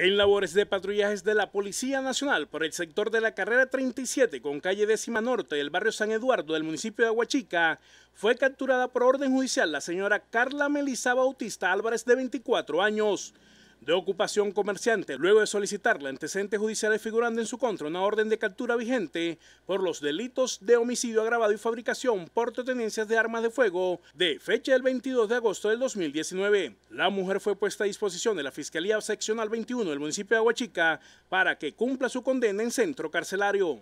En labores de patrullajes de la Policía Nacional por el sector de la carrera 37 con calle décima norte del barrio San Eduardo del municipio de Aguachica, fue capturada por orden judicial la señora Carla Melisa Bautista Álvarez de 24 años, de ocupación comerciante luego de solicitar la antecedente judicial figurando en su contra una orden de captura vigente por los delitos de homicidio agravado y fabricación, por tenencias de armas de fuego de fecha del 22 de agosto del 2019. La mujer fue puesta a disposición de la Fiscalía Seccional 21 del municipio de Aguachica para que cumpla su condena en centro carcelario.